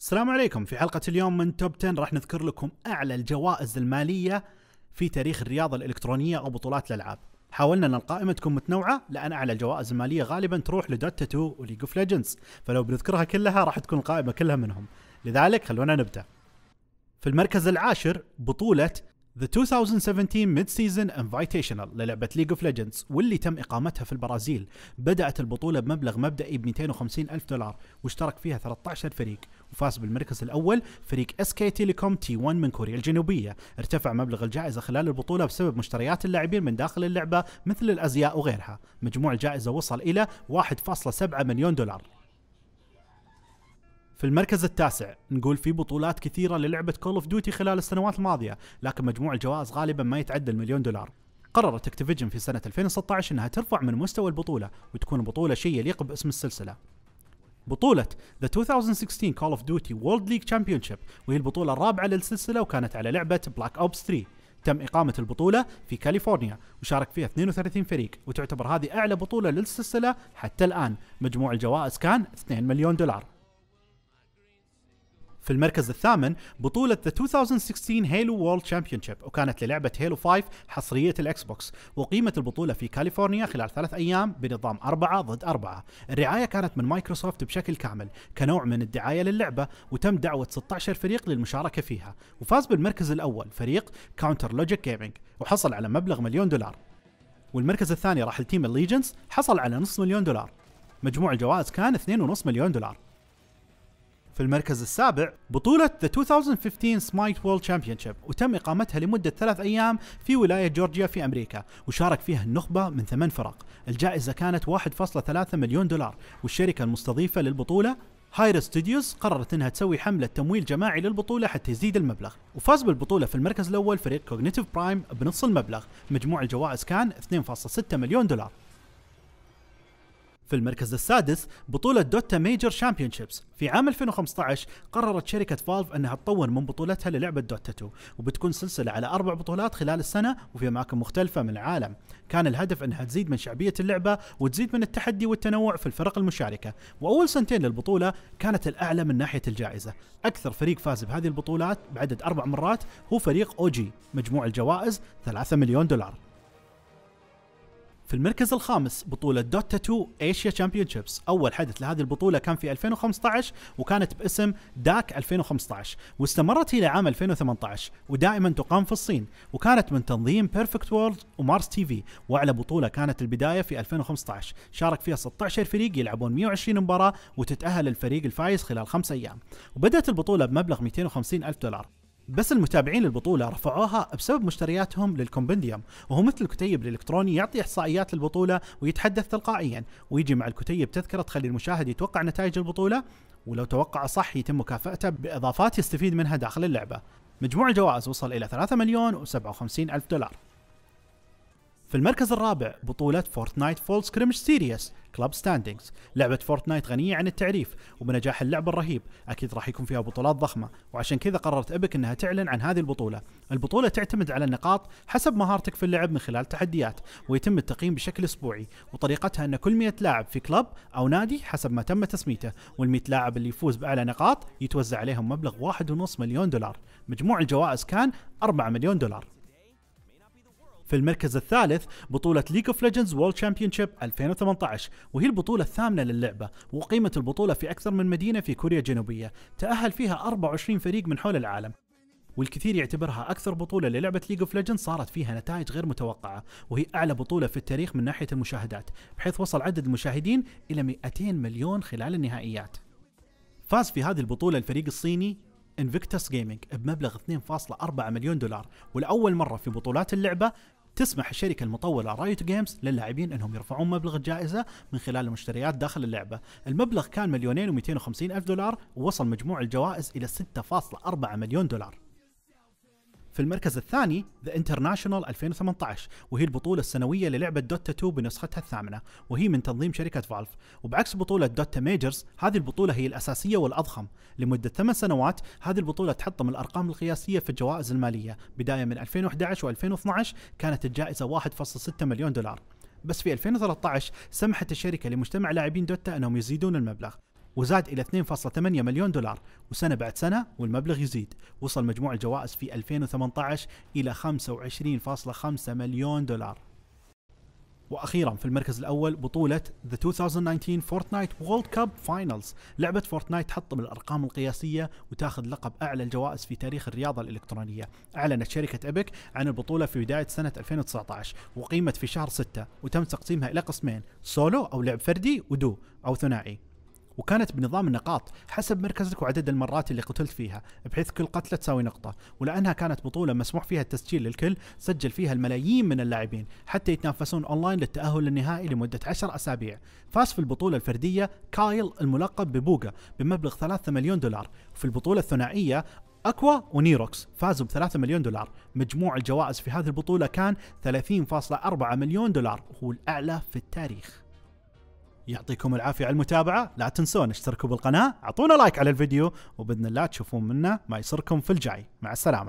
السلام عليكم في حلقة اليوم من توب 10 راح نذكر لكم أعلى الجوائز المالية في تاريخ الرياضة الإلكترونية أو بطولات الألعاب حاولنا ان القائمه تكون متنوعه لان اعلى الجوائز الماليه غالبا تروح لدوتا 2 وليج اوف ليجندز فلو بنذكرها كلها راح تكون القائمه كلها منهم لذلك خلونا نبدا في المركز العاشر بطوله The 2017 Mid Season Invitational للعبة ليج اوف ليجندز واللي تم إقامتها في البرازيل بدأت البطولة بمبلغ مبدئي ب 250 ألف دولار واشترك فيها 13 فريق وفاز بالمركز الأول فريق SK Telecom تيليكوم تي 1 من كوريا الجنوبية ارتفع مبلغ الجائزة خلال البطولة بسبب مشتريات اللاعبين من داخل اللعبة مثل الأزياء وغيرها مجموع الجائزة وصل إلى 1.7 مليون دولار في المركز التاسع نقول في بطولات كثيرة للعبة كول اوف ديوتي خلال السنوات الماضية لكن مجموع الجوائز غالبا ما يتعدى المليون دولار قررت اكتيفيجن في سنة 2016 انها ترفع من مستوى البطولة وتكون بطولة شيء يليق باسم السلسلة بطولة The 2016 Call of Duty World League Championship وهي البطولة الرابعة للسلسلة وكانت على لعبة Black Ops 3 تم إقامة البطولة في كاليفورنيا وشارك فيها 32 فريق وتعتبر هذه أعلى بطولة للسلسلة حتى الآن مجموع الجوائز كان 2 مليون دولار في المركز الثامن بطولة The 2016 Halo World Championship وكانت للعبة Halo 5 حصرية الأكس بوكس وقيمة البطولة في كاليفورنيا خلال ثلاث أيام بنظام أربعة ضد أربعة الرعاية كانت من مايكروسوفت بشكل كامل كنوع من الدعاية للعبة وتم دعوة 16 فريق للمشاركة فيها وفاز بالمركز الأول فريق كاونتر لوجيك جيمنج وحصل على مبلغ مليون دولار والمركز الثاني راح لتيم الليجنز حصل على نصف مليون دولار مجموع الجوائز كان 2.5 مليون دولار في المركز السابع بطولة The 2015 Smite World Championship وتم إقامتها لمدة ثلاث أيام في ولاية جورجيا في أمريكا وشارك فيها النخبة من ثمان فرق الجائزة كانت 1.3 مليون دولار والشركة المستضيفة للبطولة هاير ستوديوز قررت انها تسوي حملة تمويل جماعي للبطولة حتى يزيد المبلغ، وفاز بالبطولة في المركز الأول فريق كوجنيتيف برايم بنص المبلغ، مجموع الجوائز كان 2.6 مليون دولار، في المركز السادس بطولة دوتا ميجر شامبيونشيبس في عام 2015 قررت شركة فالف أنها تطور من بطولتها للعبة دوتا 2 وبتكون سلسلة على أربع بطولات خلال السنة وفي أماكن مختلفة من العالم كان الهدف أنها تزيد من شعبية اللعبة وتزيد من التحدي والتنوع في الفرق المشاركة وأول سنتين للبطولة كانت الأعلى من ناحية الجائزة أكثر فريق فاز بهذه البطولات بعدد أربع مرات هو فريق أوجي مجموع الجوائز 3 مليون دولار في المركز الخامس بطولة دوتا 2 ايشيا تشامبيونشيبس اول حدث لهذه البطولة كان في 2015 وكانت باسم داك 2015 واستمرت الى عام 2018 ودائما تقام في الصين وكانت من تنظيم بيرفكت وورلد ومارس تي في واعلى بطولة كانت البداية في 2015 شارك فيها 16 فريق يلعبون 120 مباراة وتتأهل الفريق الفائز خلال خمس ايام وبدأت البطولة بمبلغ 250 ألف دولار بس المتابعين للبطولة رفعوها بسبب مشترياتهم للكومبنديوم وهو مثل الكتيب الإلكتروني يعطي إحصائيات للبطولة ويتحدث تلقائيا ويجي مع الكتيب تذكرة تخلي المشاهد يتوقع نتائج البطولة ولو توقع صح يتم مكافأته بإضافات يستفيد منها داخل اللعبة مجموع الجوائز وصل إلى 3 مليون و57 ألف دولار في المركز الرابع بطولة فورتنايت فول سكريمش سيريس كلاب ستاندينجز لعبة فورتنايت غنية عن التعريف وبنجاح اللعبة الرهيب أكيد راح يكون فيها بطولات ضخمة وعشان كذا قررت إبك أنها تعلن عن هذه البطولة البطولة تعتمد على النقاط حسب مهارتك في اللعب من خلال تحديات ويتم التقييم بشكل أسبوعي وطريقتها أن كل 100 لاعب في كلب أو نادي حسب ما تم تسميته وال100 لاعب اللي يفوز بأعلى نقاط يتوزع عليهم مبلغ 1.5 مليون دولار مجموع الجوائز كان 4 مليون دولار في المركز الثالث بطولة ليج اوف ليجندز وورلد تشامبيونشيب 2018 وهي البطولة الثامنة للعبة وقيمة البطولة في أكثر من مدينة في كوريا الجنوبية تأهل فيها 24 فريق من حول العالم والكثير يعتبرها أكثر بطولة للعبة ليج اوف ليجندز صارت فيها نتائج غير متوقعة وهي أعلى بطولة في التاريخ من ناحية المشاهدات بحيث وصل عدد المشاهدين إلى 200 مليون خلال النهائيات فاز في هذه البطولة الفريق الصيني انفكتس جيمنج بمبلغ 2.4 مليون دولار ولأول مرة في بطولات اللعبة تسمح الشركة المطولة رايوت جيمز للاعبين انهم يرفعون مبلغ الجائزة من خلال المشتريات داخل اللعبة المبلغ كان مليونين و250 ألف دولار ووصل مجموع الجوائز إلى 6.4 مليون دولار في المركز الثاني ذا انترناشونال 2018 وهي البطولة السنوية للعبة دوتا 2 بنسختها الثامنة وهي من تنظيم شركة فالف وبعكس بطولة دوتا ميجرز هذه البطولة هي الأساسية والأضخم لمدة ثمان سنوات هذه البطولة تحطم الأرقام القياسية في الجوائز المالية بداية من 2011 و2012 كانت الجائزة 1.6 مليون دولار بس في 2013 سمحت الشركة لمجتمع لاعبين دوتا أنهم يزيدون المبلغ وزاد إلى 2.8 مليون دولار وسنة بعد سنة والمبلغ يزيد وصل مجموع الجوائز في 2018 إلى 25.5 مليون دولار واخيرا في المركز الاول بطوله ذا 2019 فورتنايت World كاب فاينلز لعبه فورتنايت تحطم الارقام القياسيه وتاخذ لقب اعلى الجوائز في تاريخ الرياضه الالكترونيه اعلنت شركه أبك عن البطوله في بدايه سنه 2019 وقيمت في شهر 6 وتم تقسيمها الى قسمين سولو او لعب فردي ودو او ثنائي وكانت بنظام النقاط حسب مركزك وعدد المرات اللي قتلت فيها بحيث كل قتله تساوي نقطه ولانها كانت بطوله مسموح فيها التسجيل للكل سجل فيها الملايين من اللاعبين حتى يتنافسون اونلاين للتاهل النهائي لمده 10 اسابيع فاز في البطوله الفرديه كايل الملقب ببوغا بمبلغ 3 مليون دولار وفي البطوله الثنائيه اكوا ونيروكس فازوا ب 3 مليون دولار، مجموع الجوائز في هذه البطولة كان 30.4 مليون دولار وهو الأعلى في التاريخ. يعطيكم العافيه على المتابعه لا تنسون اشتركوا بالقناه اعطونا لايك على الفيديو وباذن الله تشوفون منا ما يصركم في الجاي مع السلامه